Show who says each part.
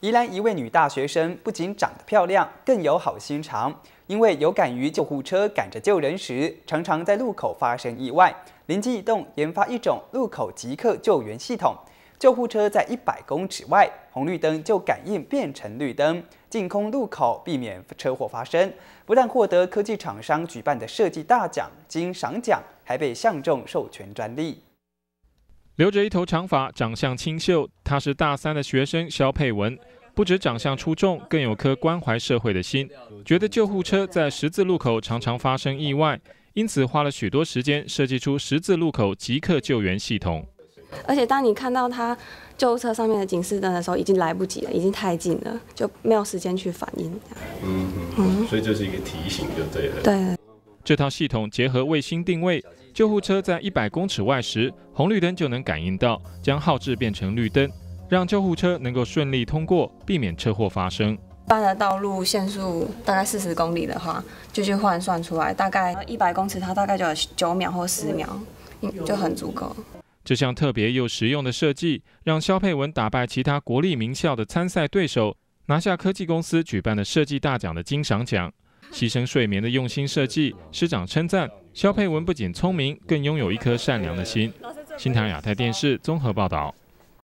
Speaker 1: 宜兰一位女大学生不仅长得漂亮，更有好心肠。因为有感于救护车赶着救人时，常常在路口发生意外，灵机一动研发一种路口即刻救援系统。救护车在一百公尺外，红绿灯就感应变成绿灯，净空路口，避免车祸发生。不但获得科技厂商举办的设计大奖金赏奖，还被相中授权专利。
Speaker 2: 留着一头长发，长相清秀。他是大三的学生肖佩文，不止长相出众，更有颗关怀社会的心。觉得救护车在十字路口常常发生意外，因此花了许多时间设计出十字路口即刻救援系统。
Speaker 3: 而且当你看到他救护车上面的警示灯的时候，已经来不及了，已经太近了，就没有时间去反应。嗯嗯，所以这
Speaker 2: 是一个提醒，就对了。对。这套系统结合卫星定位，救护车在一百公尺外时，红绿灯就能感应到，将号志变成绿灯，让救护车能够顺利通过，避免车祸发生。一
Speaker 3: 般的道路限速大概四十公里的话，就去换算出来，大概一百公尺它大概就要九秒或十秒，就很足够。
Speaker 2: 这项特别又实用的设计，让肖佩文打败其他国立名校的参赛对手，拿下科技公司举办的设计大奖的金赏奖。牺牲睡眠的用心设计，师长称赞肖佩文不仅聪明，更拥有一颗善良的心。新唐亚太电视综合报道。